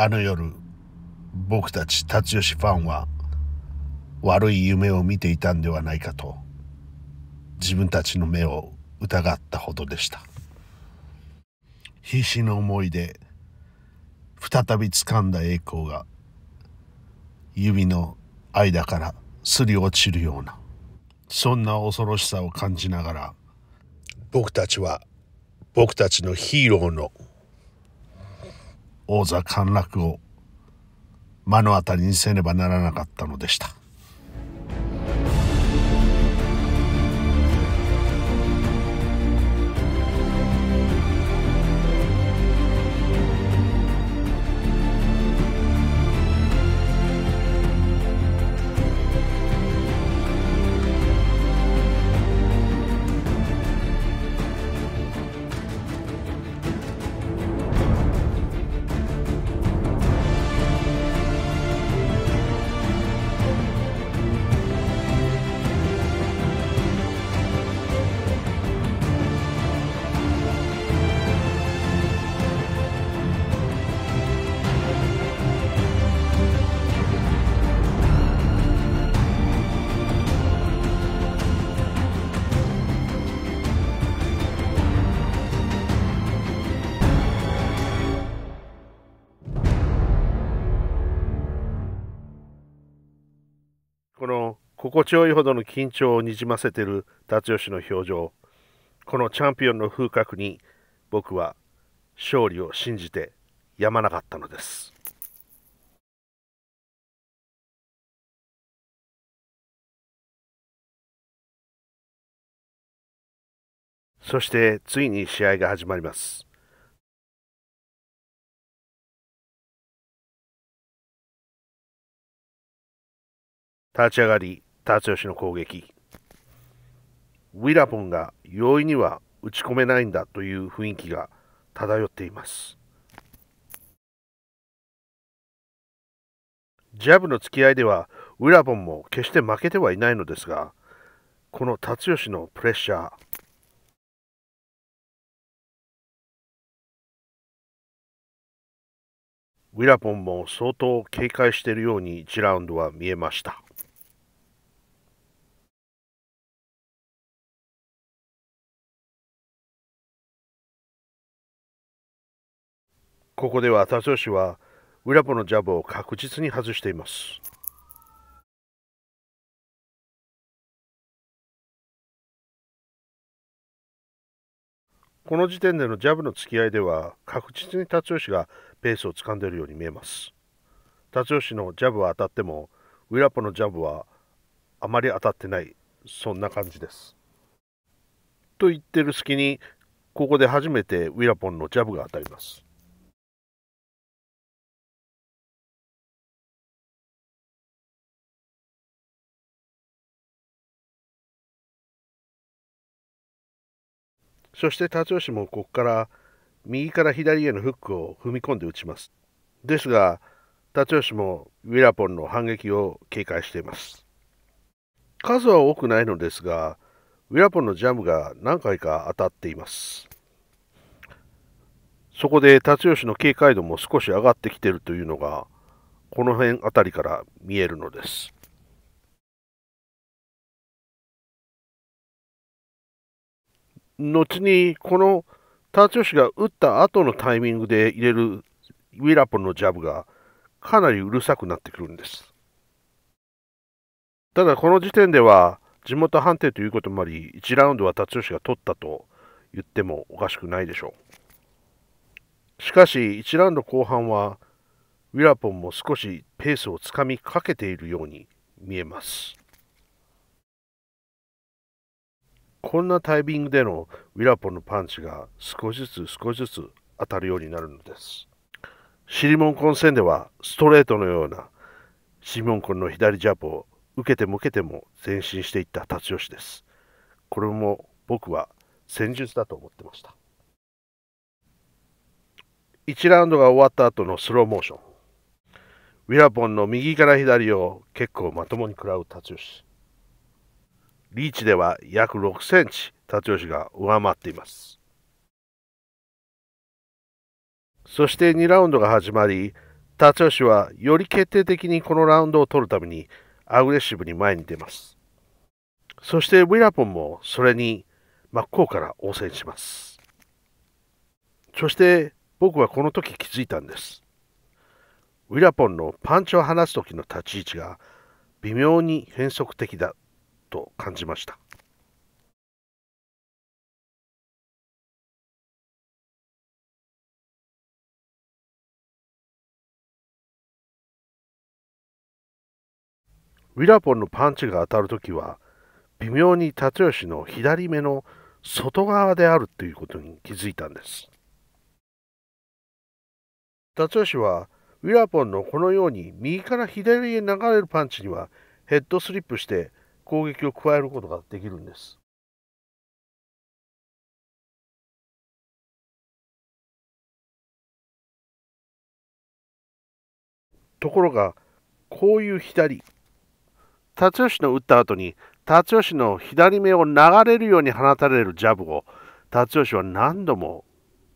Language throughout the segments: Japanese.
あの夜僕たち辰吉ファンは悪い夢を見ていたんではないかと自分たちの目を疑ったほどでした必死の思いで再び掴んだ栄光が指の間からすり落ちるようなそんな恐ろしさを感じながら僕たちは僕たちのヒーローの王座陥落を目の当たりにせねばならなかったのでした。心地よいほどの緊張をにじませてる達吉の表情このチャンピオンの風格に僕は勝利を信じてやまなかったのですそしてついに試合が始まります立ち上がり辰吉の攻撃ウィラポンが容易には打ち込めないんだという雰囲気が漂っていますジャブの付き合いではウィラポンも決して負けてはいないのですがこの辰吉のプレッシャーウィラポンも相当警戒しているように1ラウンドは見えました。ここでは達吉は浦ポのジャブを確実に外しています。この時点でのジャブの付き合いでは確実に達吉がペースをつかんでいるように見えます。達吉のジャブは当たってもウィポのジャブはあまり当たってないそんな感じです。と言ってる隙にここで初めてウィラポンのジャブが当たります。そして辰吉もここから右から左へのフックを踏み込んで打ちます。ですが、辰吉もウィラポンの反撃を警戒しています。数は多くないのですが、ウィラポンのジャムが何回か当たっています。そこで辰吉の警戒度も少し上がってきているというのが、この辺あたりから見えるのです。後にこの辰吉が打った後のタイミングで入れるウィラポンのジャブがかなりうるさくなってくるんです。ただこの時点では地元判定ということもあり1ラウンドは辰吉が取ったと言ってもおかしくないでしょう。しかし1ラウンド後半はウィラポンも少しペースをつかみかけているように見えます。こんなタイミングでのウィラポンのパンチが少しずつ少しずつ当たるようになるのです。シリモンコン戦ではストレートのようなシリモンコンの左ジャブを受けても受けても前進していった達吉です。これも僕は戦術だと思ってました。1ラウンドが終わった後のスローモーション。ウィラポンの右から左を結構まともに食らう達吉。リーチでは約6センチ立吉が上回っていますそして2ラウンドが始まり立吉はより決定的にこのラウンドを取るためにアグレッシブに前に出ますそしてウィラポンもそれに真っ向から応戦しますそして僕はこの時気づいたんですウィラポンのパンチを放す時の立ち位置が微妙に変則的だと感じました。ウィラポンのパンチが当たるときは、微妙に辰吉の左目の外側であるということに気づいたんです。辰吉は、ウィラポンのこのように右から左へ流れるパンチにはヘッドスリップして攻撃を加えることができるんです。ところが、こういう左、辰吉の打った後に、辰吉の左目を流れるように放たれるジャブを、辰吉は何度も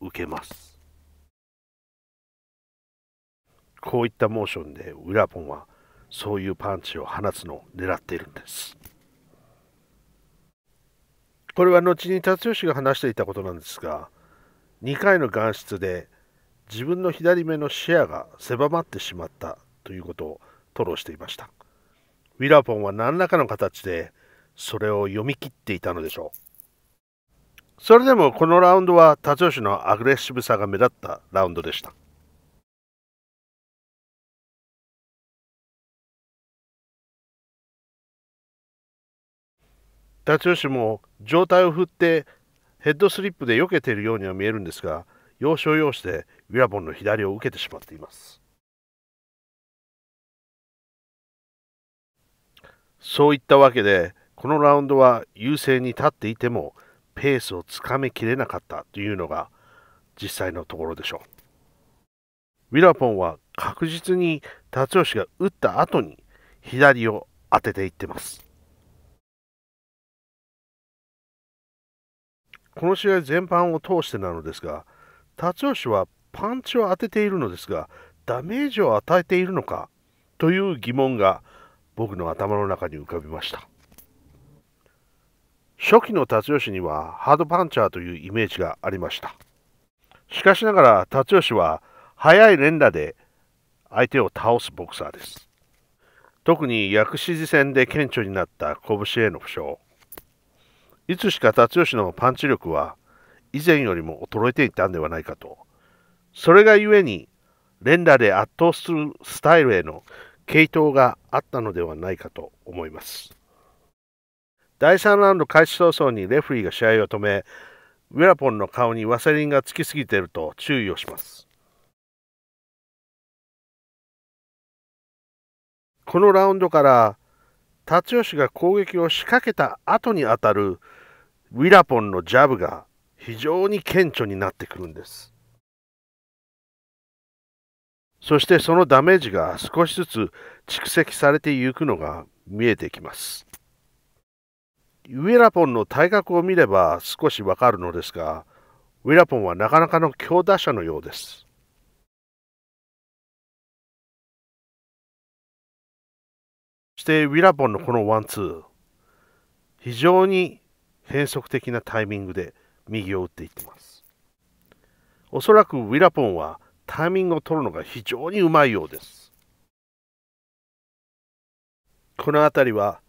受けます。こういったモーションで、ウラポンはそういうパンチを放つのを狙っているんですこれは後に辰吉が話していたことなんですが2回の眼室で自分の左目の視野が狭まってしまったということを吐露していましたウィラポンは何らかの形でそれを読み切っていたのでしょうそれでもこのラウンドは辰吉のアグレッシブさが目立ったラウンドでした辰吉も上体を振ってヘッドスリップで避けているようには見えるんですが要所要所でウィラボンの左を受けてしまっていますそういったわけでこのラウンドは優勢に立っていてもペースをつかめきれなかったというのが実際のところでしょうウィラポンは確実に辰吉が打った後に左を当てていってますこの試合全般を通してなのですが、辰吉はパンチを当てているのですが、ダメージを与えているのかという疑問が僕の頭の中に浮かびました。初期の辰吉にはハードパンチャーというイメージがありました。しかしながら辰吉は速い連打で相手を倒すボクサーです。特に薬師寺戦で顕著になった拳への負傷。いつしか辰吉のパンチ力は以前よりも衰えていたんではないかと。それが故に連打で圧倒するスタイルへの系統があったのではないかと思います。第3ラウンド開始早々にレフリーが試合を止め、ウェラポンの顔にワセリンがつきすぎていると注意をします。このラウンドから、辰吉が攻撃を仕掛けた後に当たるウィラポンのジャブが非常に顕著になってくるんです。そしてそのダメージが少しずつ蓄積されていくのが見えてきます。ウィラポンの体格を見れば少しわかるのですが、ウィラポンはなかなかの強打者のようです。そしてウィラポンのこのワンツー、非常に変則的なタイミングで右を打っていってますおそらくウィラポンはタイミングを取るのが非常にうまいようですこの辺りは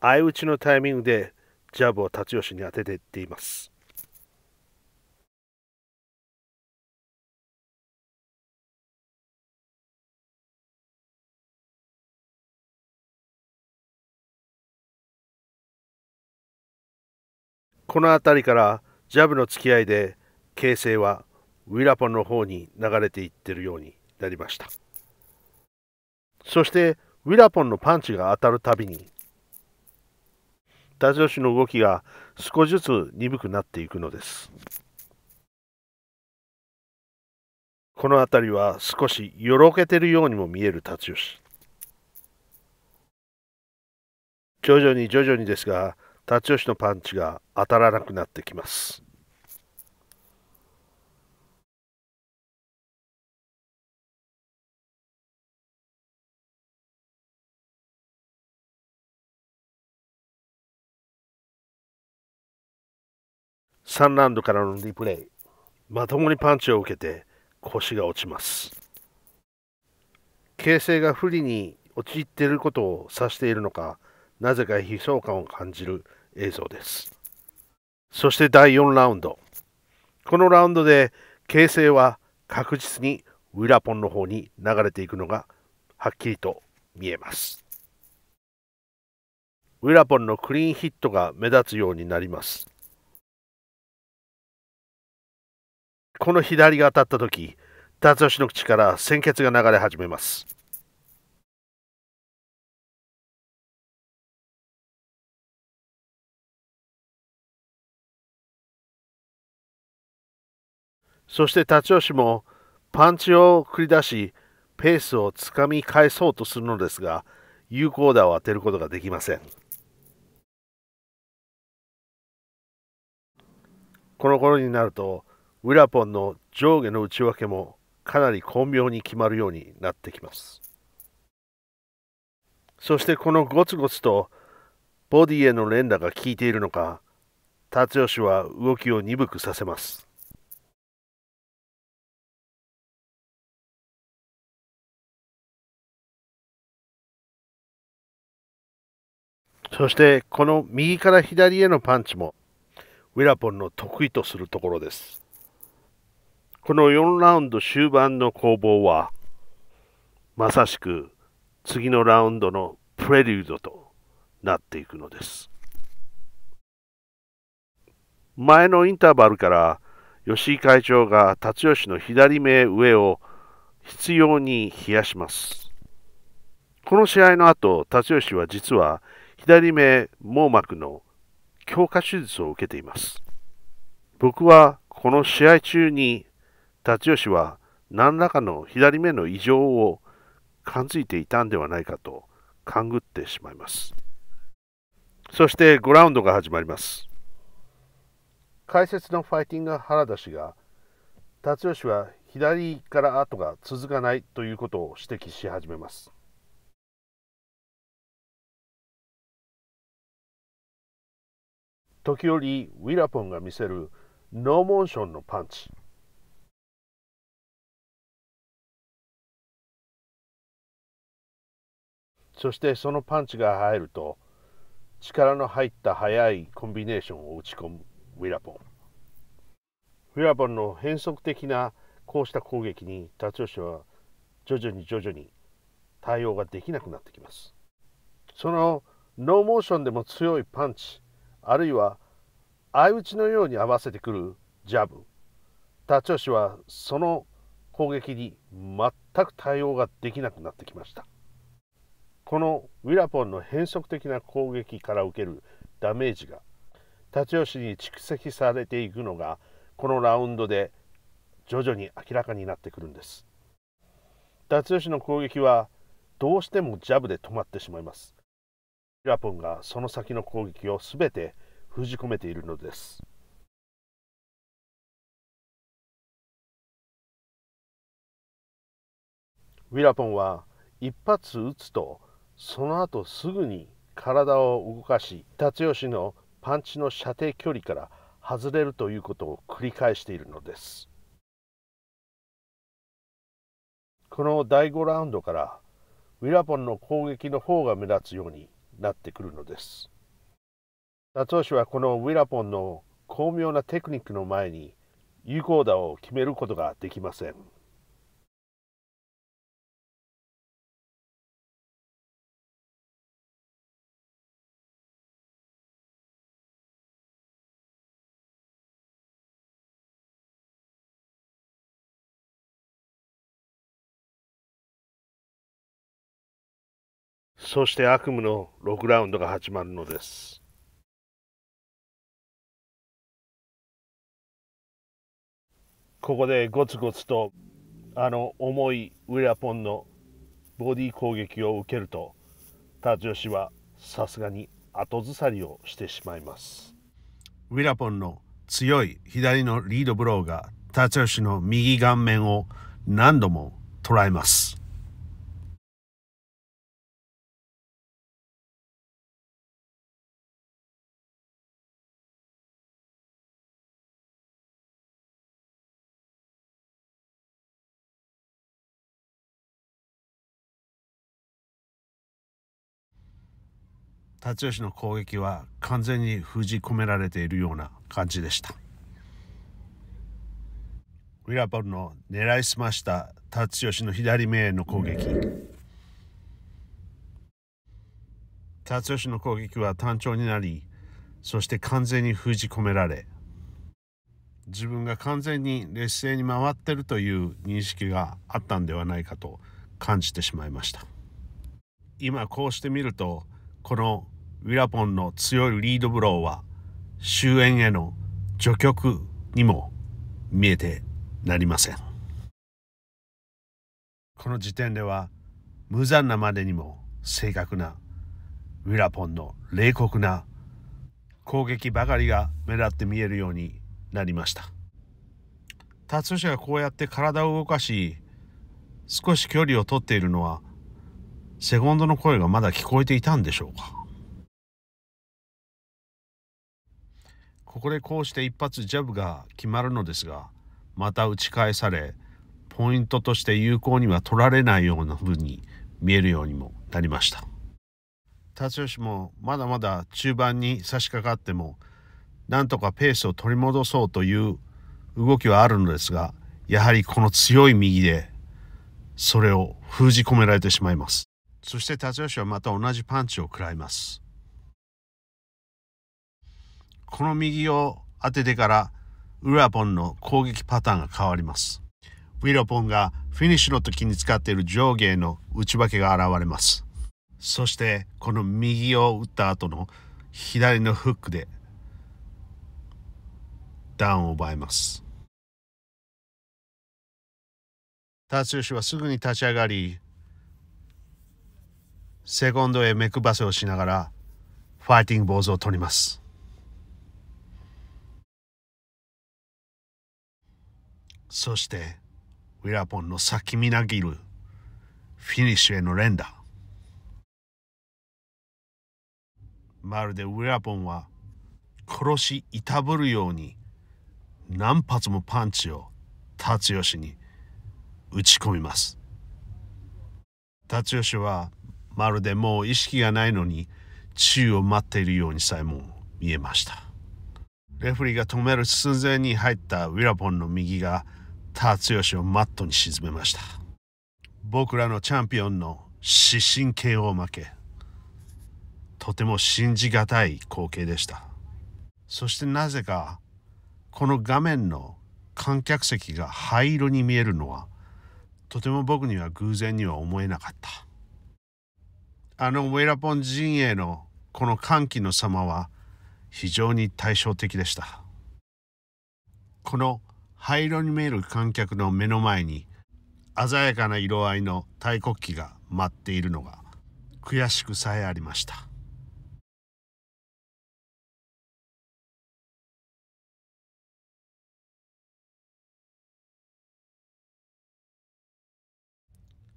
相打ちのタイミングでジャブを立ち吉に当てていっていますこの辺りからジャブの付き合いで形勢はウィラポンの方に流れていってるようになりましたそしてウィラポンのパンチが当たるたびに田女子の動きが少しずつ鈍くなっていくのですこの辺りは少しよろけてるようにも見える辰吉徐々に徐々にですが立吉のパンチが当たらなくなってきます。3ラウンドからのリプレイまともにパンチを受けて腰が落ちます形勢が不利に陥っていることを指しているのかなぜか悲壮感を感じる映像です。そして第4ラウンド。このラウンドで形勢は確実にウィラポンの方に流れていくのがはっきりと見えます。ウィラポンのクリーンヒットが目立つようになります。この左が当たった時、辰吉の口から鮮血が流れ始めます。そして立吉もパンチを繰り出し、ペースをつかみ返そうとするのですが、有効打を当てることができません。この頃になると、ウラポンの上下の内訳もかなり巧妙に決まるようになってきます。そしてこのゴツゴツとボディへの連打が効いているのか、達吉は動きを鈍くさせます。そしてこの右から左へのパンチもウィラポンの得意とするところです。この4ラウンド終盤の攻防はまさしく次のラウンドのプレリュードとなっていくのです。前のインターバルから吉井会長が辰吉の左目上を必要に冷やします。この試合の後、辰吉は実は左目網膜の強化手術を受けています。僕はこの試合中に、立吉は何らかの左目の異常を感づいていたんではないかと勘ぐってしまいます。そして5ラウンドが始まります。解説のファイティング原田氏が、辰吉は左から後が続かないということを指摘し始めます。時折ウィラポンが見せるノーモーションのパンチそしてそのパンチが入ると力の入った速いコンビネーションを打ち込むウィラポンウィラポンの変則的なこうした攻撃に達吉は徐々に徐々に対応ができなくなってきますそのノーモーションでも強いパンチあるいは相打ちのように合わせてくるジャブ立ち吉はその攻撃に全く対応ができなくなってきましたこのウィラポンの変則的な攻撃から受けるダメージが立ち吉に蓄積されていくのがこのラウンドで徐々に明らかになってくるんです立吉の攻撃はどうしてもジャブで止まってしまいますラポンがその先の攻撃をすべて封じ込めているのです。ウィラポンは一発撃つとその後すぐに体を動かし辰吉のパンチの射程距離から外れるということを繰り返しているのですこの第5ラウンドからウィラポンの攻撃の方が目立つようになってくるのです。達夫氏はこのウィラポンの巧妙なテクニックの前に有効打を決めることができません。そして悪夢の6ラウンドが始まるのです。ここでゴツゴツとあの重いウェアポンのボディ攻撃を受けるとタジオシはさすがに後ずさりをしてしまいますウィラポンの強い左のリードブローがタチョシの右顔面を何度も捉えます辰吉の攻撃は完全に封じ込められているような感じでしたウィラポルの狙いすました辰吉の左目への攻撃辰吉の攻撃は単調になりそして完全に封じ込められ自分が完全に劣勢に回ってるという認識があったんではないかと感じてしまいました今こうして見るとこのウィラポンの強いリードブローは終焉への序曲にも見えてなりませんこの時点では無残なまでにも正確なウィラポンの冷酷な攻撃ばかりが目立って見えるようになりました達吉がこうやって体を動かし少し距離を取っているのはセコンドの声がまだ聞こえていたんでしょうかここでこうして一発ジャブが決まるのですがまた打ち返されポイントとして有効には取られないような風に見えるようにもなりました辰吉もまだまだ中盤に差し掛かってもなんとかペースを取り戻そうという動きはあるのですがやはりこの強い右でそれを封じ込められてしまいますそして辰吉はまた同じパンチを食らいますこの右を当ててからウラポンの攻撃パターンが変わります。ウィロポンがフィニッシュの時に使っている上下の内訳が現れます。そしてこの右を打った後の左のフックでダウンを奪います。達吉はすぐに立ち上がりセコンドへ目ばせをしながらファイティング坊主を取ります。そして、ウィラポンの先みなぎるフィニッシュへの連打。まるでウィラポンは殺しいたぶるように何発もパンチを達吉に打ち込みます。達吉はまるでもう意識がないのに宙を待っているようにさえも見えました。レフリーが止める寸前に入ったウィラポンの右が達吉をマットに沈めました僕らのチャンピオンの視神経を負けとても信じがたい光景でしたそしてなぜかこの画面の観客席が灰色に見えるのはとても僕には偶然には思えなかったあのウェラポン陣営のこの歓喜の様は非常に対照的でしたこの灰色に見える観客の目の前に鮮やかな色合いの大国旗が待っているのが悔しくさえありました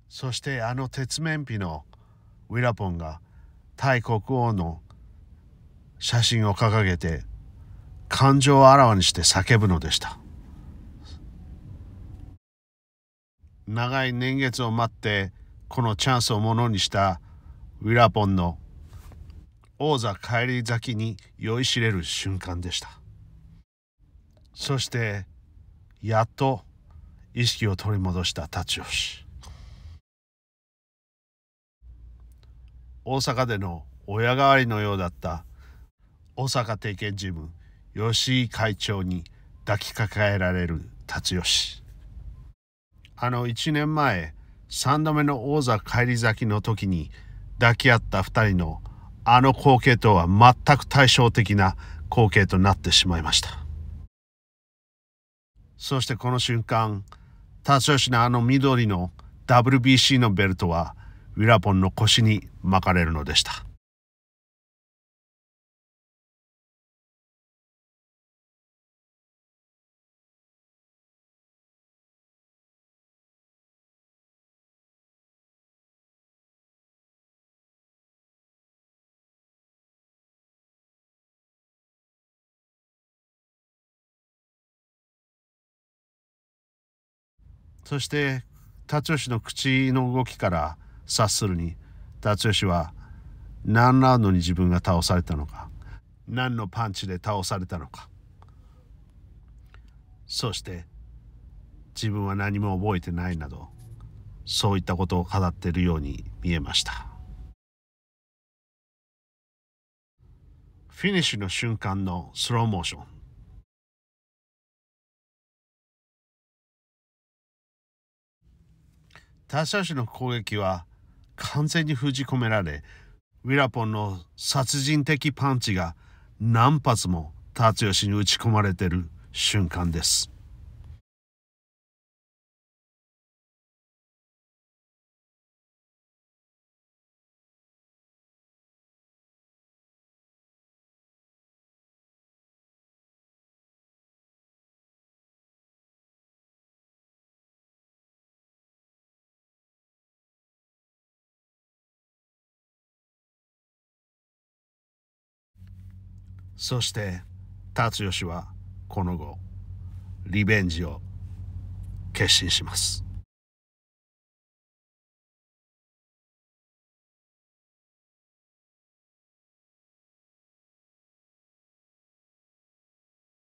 そしてあの鉄面皮のウィラポンがタイ国王の写真を掲げて感情をあらわにして叫ぶのでした。長い年月を待ってこのチャンスをものにしたウィラポンの王座返り咲きに酔いしれる瞬間でしたそしてやっと意識を取り戻した立吉大阪での親代わりのようだった大阪定見事務吉井会長に抱きかかえられる立吉あの1年前3度目の王座返り咲きの時に抱き合った2人のあの光景とは全く対照的な光景となってしまいましたそしてこの瞬間達吉のあの緑の WBC のベルトはウィラポンの腰に巻かれるのでしたそして辰吉の口の動きから察するに辰吉は何ラウンドに自分が倒されたのか何のパンチで倒されたのかそして自分は何も覚えてないなどそういったことを語っているように見えましたフィニッシュの瞬間のスローモーション他者種の攻撃は完全に封じ込められ、ウィラポンの殺人的パンチが何発も達吉に打ち込まれてる瞬間です。そして達義はこの後リベンジを決心します